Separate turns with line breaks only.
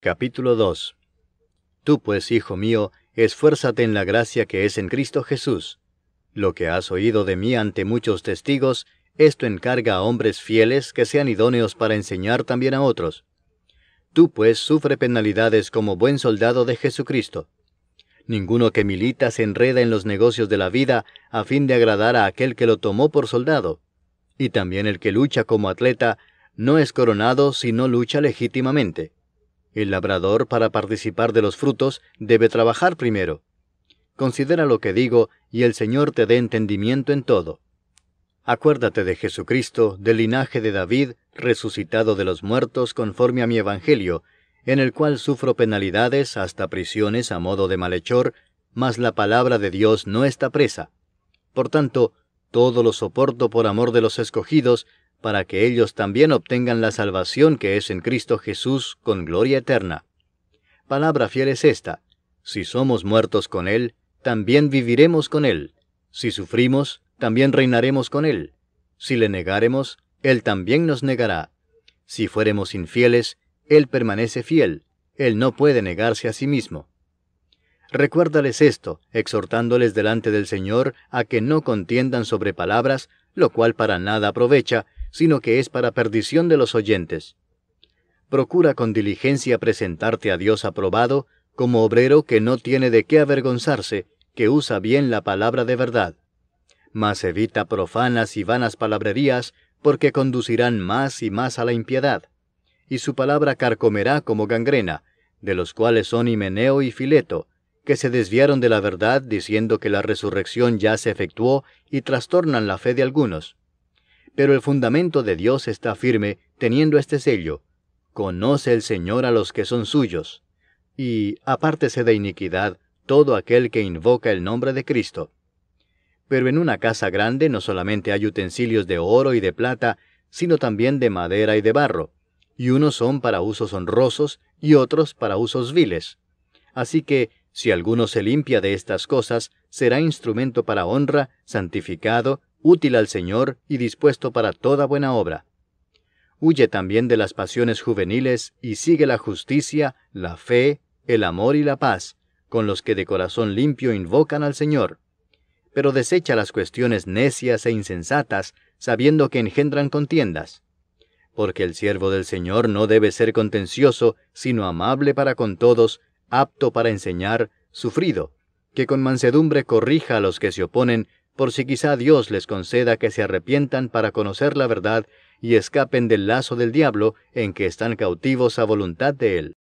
Capítulo 2 Tú pues, hijo mío, esfuérzate en la gracia que es en Cristo Jesús. Lo que has oído de mí ante muchos testigos, esto encarga a hombres fieles que sean idóneos para enseñar también a otros. Tú pues sufre penalidades como buen soldado de Jesucristo. Ninguno que milita se enreda en los negocios de la vida a fin de agradar a aquel que lo tomó por soldado. Y también el que lucha como atleta no es coronado si no lucha legítimamente el labrador, para participar de los frutos, debe trabajar primero. Considera lo que digo, y el Señor te dé entendimiento en todo. Acuérdate de Jesucristo, del linaje de David, resucitado de los muertos conforme a mi Evangelio, en el cual sufro penalidades hasta prisiones a modo de malhechor, mas la palabra de Dios no está presa. Por tanto, todo lo soporto por amor de los escogidos, para que ellos también obtengan la salvación que es en Cristo Jesús con gloria eterna. Palabra fiel es esta. Si somos muertos con Él, también viviremos con Él. Si sufrimos, también reinaremos con Él. Si le negáremos, Él también nos negará. Si fuéremos infieles, Él permanece fiel. Él no puede negarse a sí mismo. Recuérdales esto, exhortándoles delante del Señor a que no contiendan sobre palabras, lo cual para nada aprovecha, sino que es para perdición de los oyentes. Procura con diligencia presentarte a Dios aprobado, como obrero que no tiene de qué avergonzarse, que usa bien la palabra de verdad. Mas evita profanas y vanas palabrerías, porque conducirán más y más a la impiedad. Y su palabra carcomerá como gangrena, de los cuales son Himeneo y Fileto, que se desviaron de la verdad diciendo que la resurrección ya se efectuó y trastornan la fe de algunos. Pero el fundamento de Dios está firme teniendo este sello. Conoce el Señor a los que son suyos. Y apártese de iniquidad todo aquel que invoca el nombre de Cristo. Pero en una casa grande no solamente hay utensilios de oro y de plata, sino también de madera y de barro, y unos son para usos honrosos y otros para usos viles. Así que, si alguno se limpia de estas cosas, será instrumento para honra, santificado, útil al Señor y dispuesto para toda buena obra. Huye también de las pasiones juveniles y sigue la justicia, la fe, el amor y la paz, con los que de corazón limpio invocan al Señor. Pero desecha las cuestiones necias e insensatas, sabiendo que engendran contiendas. Porque el siervo del Señor no debe ser contencioso, sino amable para con todos, apto para enseñar, sufrido, que con mansedumbre corrija a los que se oponen, por si quizá Dios les conceda que se arrepientan para conocer la verdad y escapen del lazo del diablo en que están cautivos a voluntad de él.